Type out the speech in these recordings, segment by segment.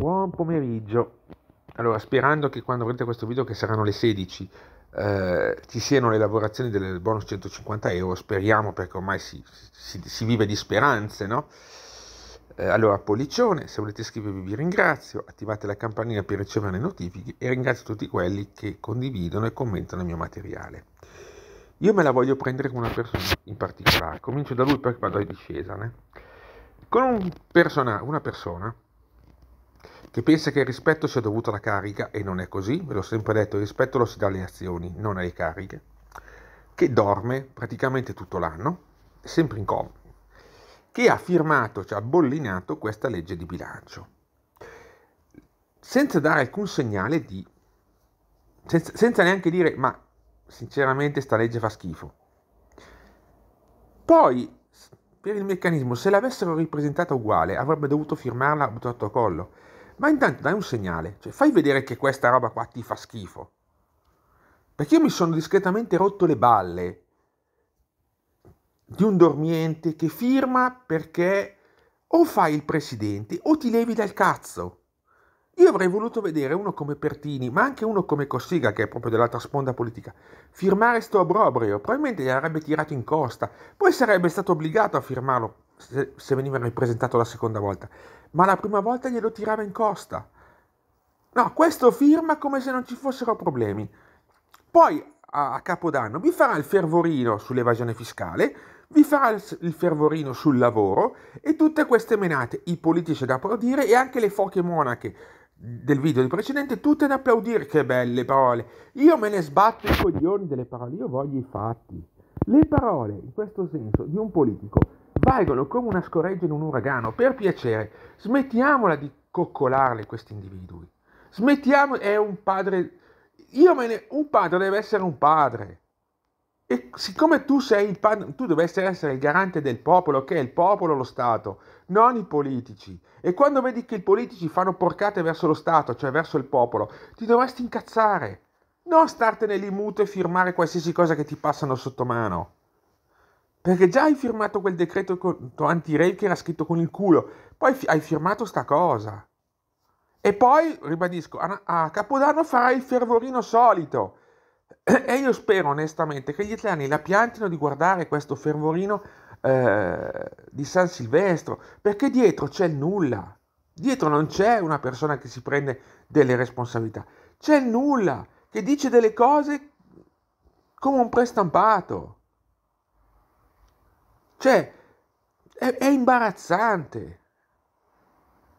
Buon pomeriggio. Allora, sperando che quando avrete questo video, che saranno le 16, eh, ci siano le lavorazioni del bonus 150 euro, speriamo perché ormai si, si, si vive di speranze, no? Eh, allora, Pollicione, se volete iscrivervi vi ringrazio, attivate la campanella per ricevere le notifiche e ringrazio tutti quelli che condividono e commentano il mio materiale. Io me la voglio prendere con una persona in particolare, comincio da lui perché vado in discesa, né? Con un persona, una persona che pensa che il rispetto sia dovuto alla carica, e non è così, ve l'ho sempre detto, il rispetto lo si dà alle azioni, non alle cariche, che dorme praticamente tutto l'anno, sempre in coma, che ha firmato, cioè ha bollinato questa legge di bilancio, senza dare alcun segnale di... senza, senza neanche dire, ma sinceramente sta legge fa schifo. Poi per il meccanismo, se l'avessero ripresentata uguale, avrebbe dovuto firmarla a butto collo ma intanto dai un segnale, cioè fai vedere che questa roba qua ti fa schifo. Perché io mi sono discretamente rotto le balle di un dormiente che firma perché o fai il presidente o ti levi dal cazzo. Io avrei voluto vedere uno come Pertini, ma anche uno come Cossiga, che è proprio dell'altra sponda politica, firmare sto abrobrio. Probabilmente gli avrebbe tirato in costa, poi sarebbe stato obbligato a firmarlo se, se veniva ripresentato la seconda volta, ma la prima volta glielo tirava in costa. No, questo firma come se non ci fossero problemi. Poi a, a Capodanno vi farà il fervorino sull'evasione fiscale, vi farà il, il fervorino sul lavoro e tutte queste menate, i politici da applaudire e anche le foche monache del video precedente, tutte da applaudire, che belle parole. Io me ne sbatto i coglioni delle parole, io voglio i fatti. Le parole, in questo senso, di un politico spargono come una scoreggia in un uragano. Per piacere, smettiamola di coccolarle questi individui. Smettiamo, è un padre... Io me ne... Un padre deve essere un padre. E siccome tu sei il padre, tu dovresti essere il garante del popolo, che è il popolo, lo Stato, non i politici. E quando vedi che i politici fanno porcate verso lo Stato, cioè verso il popolo, ti dovresti incazzare. Non startene lì muto e firmare qualsiasi cosa che ti passano sotto mano. Perché già hai firmato quel decreto anti rail che era scritto con il culo, poi hai firmato sta cosa. E poi, ribadisco, a, Capodanno farai il fervorino solito. E io spero onestamente che gli italiani la piantino di guardare questo fervorino eh, di San Silvestro, perché dietro c'è il nulla. Dietro non c'è una persona che si prende delle responsabilità. C'è il nulla, che dice delle cose come un prestampato. Cioè, è, è imbarazzante.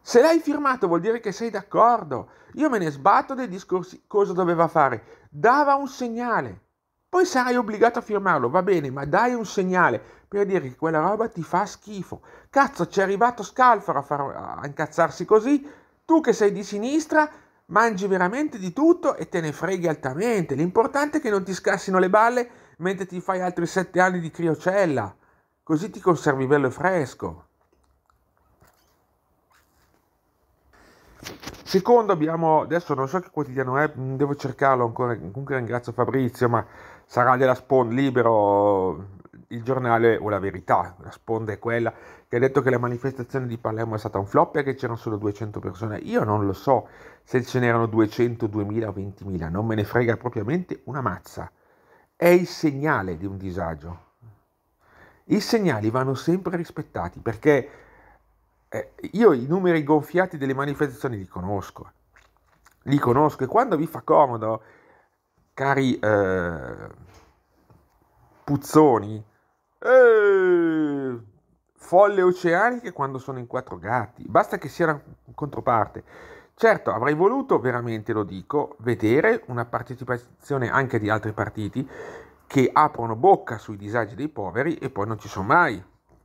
Se l'hai firmato vuol dire che sei d'accordo. Io me ne sbatto dei discorsi, cosa doveva fare? Dava un segnale. Poi sarai obbligato a firmarlo, va bene, ma dai un segnale per dire che quella roba ti fa schifo. Cazzo, c'è arrivato Scalfaro a, far, a incazzarsi così. Tu che sei di sinistra, mangi veramente di tutto e te ne freghi altamente. L'importante è che non ti scassino le balle mentre ti fai altri sette anni di criocella così ti conservi bello e fresco. Secondo abbiamo, adesso non so che quotidiano è, mm, devo cercarlo ancora, comunque ringrazio Fabrizio, ma sarà della Spond Libero, il giornale o la verità, la sponda è quella che ha detto che la manifestazione di Palermo è stata un flop e che c'erano solo 200 persone. Io non lo so se ce n'erano 200, 2000 o 20.000, non me ne frega propriamente una mazza. È il segnale di un disagio. I segnali vanno sempre rispettati perché eh, io i numeri gonfiati delle manifestazioni li conosco, li conosco e quando vi fa comodo, cari eh, puzzoni, eh, folle oceaniche quando sono in quattro gatti, basta che sia una controparte. Certo, avrei voluto, veramente lo dico, vedere una partecipazione anche di altri partiti, che aprono bocca sui disagi dei poveri e poi non ci sono mai.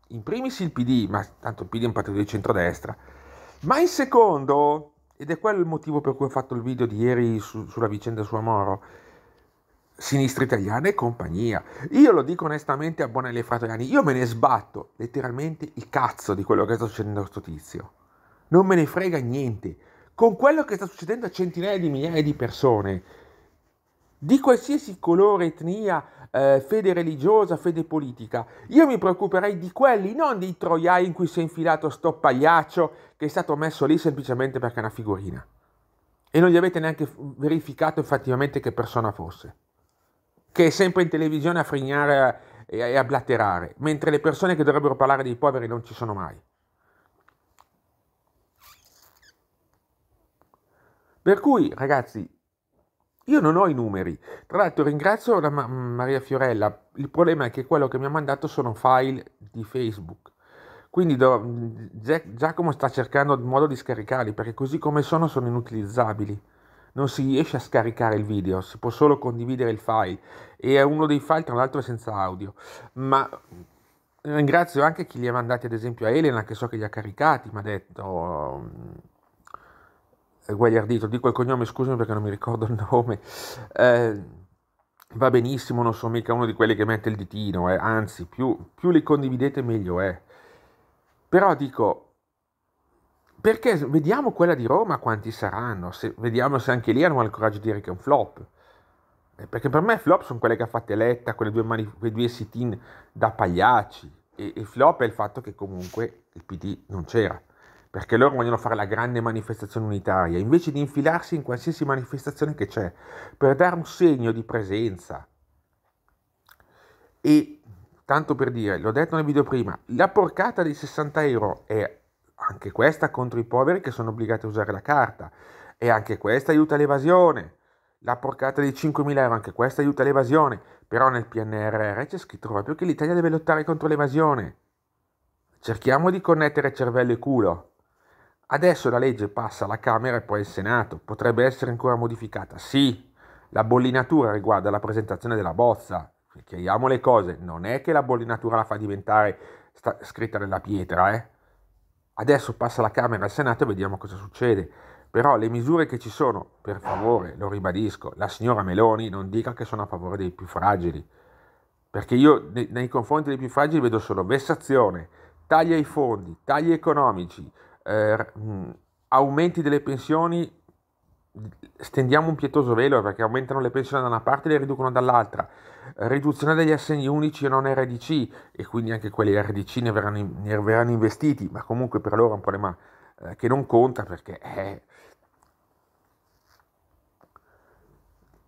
In primis il PD, ma tanto il PD è un partito di centrodestra, ma in secondo, ed è quello il motivo per cui ho fatto il video di ieri su, sulla vicenda su Amoro, sinistra italiana e compagnia. Io lo dico onestamente a Bonelli e Fratelli, io me ne sbatto letteralmente il cazzo di quello che sta succedendo a questo tizio. Non me ne frega niente. Con quello che sta succedendo a centinaia di migliaia di persone, di qualsiasi colore, etnia, eh, fede religiosa, fede politica. Io mi preoccuperei di quelli, non dei troiai in cui si è infilato sto pagliaccio che è stato messo lì semplicemente perché è una figurina. E non gli avete neanche verificato effettivamente che persona fosse. Che è sempre in televisione a frignare eh, e a blatterare, mentre le persone che dovrebbero parlare dei poveri non ci sono mai. Per cui, ragazzi, io non ho i numeri. Tra l'altro ringrazio la Ma- Maria Fiorella. Il problema è che quello che mi ha mandato sono file di Facebook. Quindi do- G- Giacomo sta cercando il modo di scaricarli perché così come sono sono inutilizzabili. Non si riesce a scaricare il video, si può solo condividere il file. E è uno dei file, tra l'altro, senza audio. Ma ringrazio anche chi li ha mandati, ad esempio, a Elena, che so che li ha caricati. Mi ha detto eh, guagliardito, dico il cognome, scusami perché non mi ricordo il nome, eh, va benissimo, non sono mica uno di quelli che mette il ditino, eh, anzi, più, più, li condividete meglio è. Però dico, perché vediamo quella di Roma quanti saranno, se, vediamo se anche lì hanno il coraggio di dire che è un flop. Eh, perché per me flop sono quelle che ha fatto Eletta, quelle due, mani, quei due sit-in da pagliacci. E, e flop è il fatto che comunque il PD non c'era perché loro vogliono fare la grande manifestazione unitaria, invece di infilarsi in qualsiasi manifestazione che c'è, per dare un segno di presenza. E tanto per dire, l'ho detto nel video prima, la porcata dei 60 euro è anche questa contro i poveri che sono obbligati a usare la carta, e anche questa aiuta l'evasione. La porcata dei 5.000 euro, anche questa aiuta l'evasione, però nel PNRR c'è scritto proprio che l'Italia deve lottare contro l'evasione. Cerchiamo di connettere cervello e culo. Adesso la legge passa alla Camera e poi al Senato, potrebbe essere ancora modificata. Sì, la bollinatura riguarda la presentazione della bozza. Chiariamo le cose, non è che la bollinatura la fa diventare sta- scritta nella pietra, eh? Adesso passa la Camera e al Senato e vediamo cosa succede. Però le misure che ci sono, per favore, lo ribadisco, la signora Meloni non dica che sono a favore dei più fragili, perché io nei confronti dei più fragili vedo solo vessazione, tagli ai fondi, tagli economici, eh, mm, aumenti delle pensioni, stendiamo un pietoso velo perché aumentano le pensioni da una parte e le riducono dall'altra. Riduzione degli assegni unici e non RDC e quindi anche quelli RDC ne verranno, ne verranno investiti, ma comunque per loro è un problema eh, che non conta perché... Eh,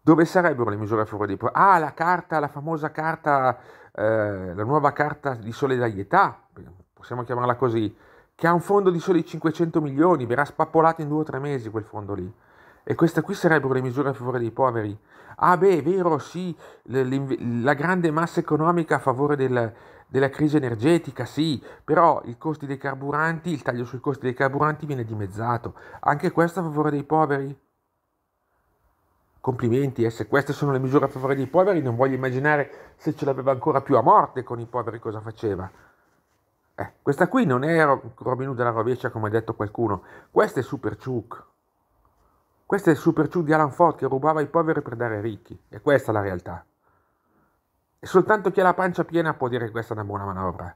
Dove sarebbero le misure a favore dei poveri? Ah, la carta, la famosa carta, eh, la nuova carta di solidarietà, possiamo chiamarla così, che ha un fondo di soli 500 milioni, verrà spappolato in due o tre mesi quel fondo lì. E queste qui sarebbero le misure a favore dei poveri. Ah beh, è vero, sì, la grande massa economica a favore del, della crisi energetica, sì, però i costi dei carburanti, il taglio sui costi dei carburanti viene dimezzato. Anche questo a favore dei poveri? Complimenti, eh, se queste sono le misure a favore dei poveri, non voglio immaginare se ce l'aveva ancora più a morte con i poveri cosa faceva. Eh, questa qui non è Robin Hood della rovescia come ha detto qualcuno, questa è Super Chuck. Questa è il Super Chuck di Alan Ford che rubava i poveri per dare ai ricchi, e questa è la realtà. E soltanto chi ha la pancia piena può dire che questa è una buona manovra.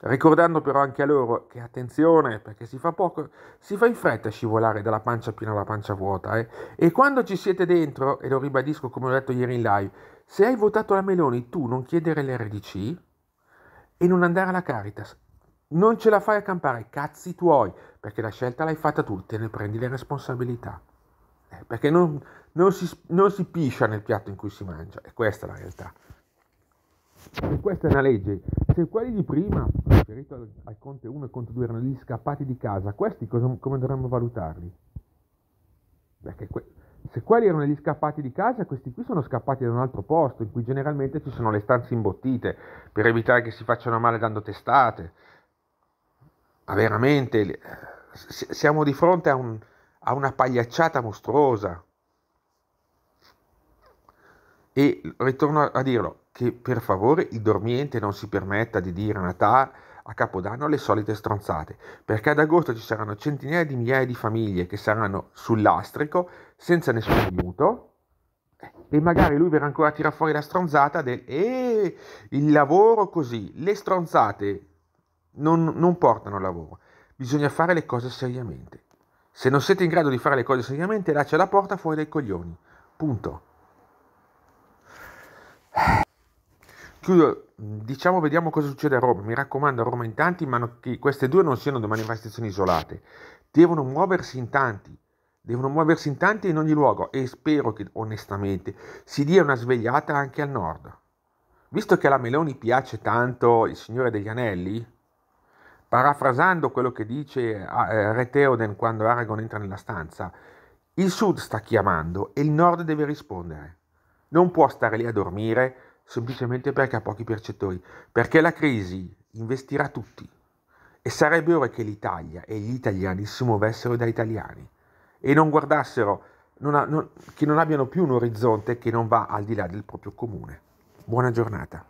Ricordando però anche a loro che attenzione, perché si fa poco, si fa in fretta a scivolare dalla pancia piena alla pancia vuota. Eh? E quando ci siete dentro, e lo ribadisco come ho detto ieri in live, se hai votato la Meloni tu non chiedere l'RDC e non andare alla Caritas, non ce la fai a campare, cazzi tuoi, perché la scelta l'hai fatta tu, te ne prendi le responsabilità. Eh, perché non, non, si, non si piscia nel piatto in cui si mangia, e questa è la realtà. E questa è una legge. Se quelli di prima, riferito al, al Conte 1 e Conte 2, erano gli scappati di casa, questi cosa, come dovremmo valutarli? Perché que- se quelli erano gli scappati di casa, questi qui sono scappati da un altro posto, in cui generalmente ci sono le stanze imbottite, per evitare che si facciano male dando testate ma veramente siamo di fronte a, un, a una pagliacciata mostruosa. E ritorno a dirlo, che per favore il dormiente non si permetta di dire a Natale, a Capodanno, le solite stronzate, perché ad agosto ci saranno centinaia di migliaia di famiglie che saranno sull'astrico, senza nessun aiuto, eh, e magari lui verrà ancora a tirare fuori la stronzata del eh, il lavoro così, le stronzate non, non portano lavoro. Bisogna fare le cose seriamente. Se non siete in grado di fare le cose seriamente, là c'è la porta fuori dai coglioni. Punto. Chiudo, diciamo, vediamo cosa succede a Roma. Mi raccomando, a Roma in tanti, ma che queste due non siano manifestazioni isolate. Devono muoversi in tanti. Devono muoversi in tanti in ogni luogo e spero che onestamente si dia una svegliata anche al nord. Visto che alla Meloni piace tanto il Signore degli Anelli, parafrasando quello che dice ah, eh, Re Theoden quando Aragorn entra nella stanza, il sud sta chiamando e il nord deve rispondere. Non può stare lì a dormire semplicemente perché ha pochi percettori, perché la crisi investirà tutti e sarebbe ora che l'Italia e gli italiani si muovessero da italiani e non guardassero, non ha, non, che non abbiano più un orizzonte che non va al di là del proprio comune. Buona giornata.